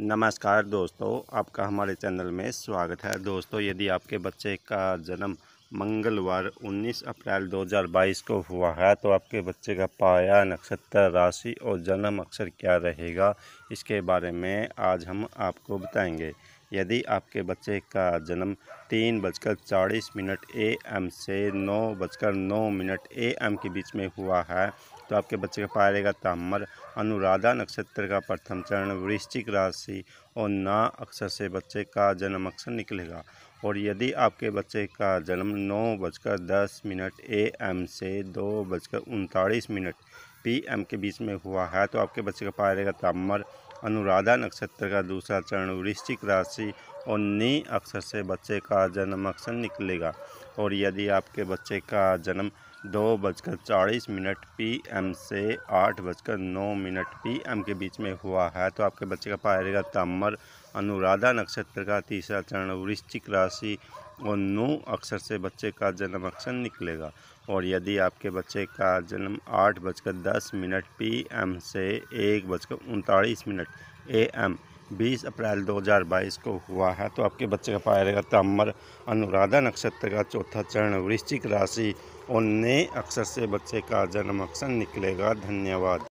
नमस्कार दोस्तों आपका हमारे चैनल में स्वागत है दोस्तों यदि आपके बच्चे का जन्म मंगलवार 19 अप्रैल 2022 को हुआ है तो आपके बच्चे का पाया नक्षत्र राशि और जन्म अक्षर क्या रहेगा इसके बारे में आज हम आपको बताएंगे यदि आपके बच्चे का जन्म तीन बजकर चालीस मिनट ए एम से नौ बजकर नौ मिनट ए एम के बीच में हुआ है तो आपके बच्चे का पाया जाएगा ताम्र अनुराधा नक्षत्र का प्रथम चरण वृश्चिक राशि और ना अक्षर से बच्चे का जन्म अक्षर निकलेगा और यदि आपके बच्चे का जन्म नौ बजकर दस मिनट ए एम से दो बजकर उनतालीस मिनट पी एम के बीच में हुआ है तो आपके बच्चे का पाया जाएगा ताम्र अनुराधा नक्षत्र का दूसरा चरण वृश्चिक राशि और नी अक्षर से बच्चे का जन्म अक्षर निकलेगा और यदि आपके बच्चे का जन्म दो बजकर चालीस मिनट पीएम से आठ बजकर नौ मिनट पीएम के बीच में हुआ है तो आपके बच्चे का पाया जाएगा तामर अनुराधा नक्षत्र का तीसरा चरण वृश्चिक राशि और नौ अक्षर से बच्चे का जन्म अक्षर निकलेगा और यदि आपके बच्चे का जन्म आठ बजकर दस मिनट पीएम से एक बजकर उनतालीस मिनट एम 20 अप्रैल 2022 को हुआ है तो आपके बच्चे का पाया जाएगा ताम्र अनुराधा नक्षत्र का चौथा चरण वृश्चिक राशि और नए अक्षर से बच्चे का जन्म अक्षर निकलेगा धन्यवाद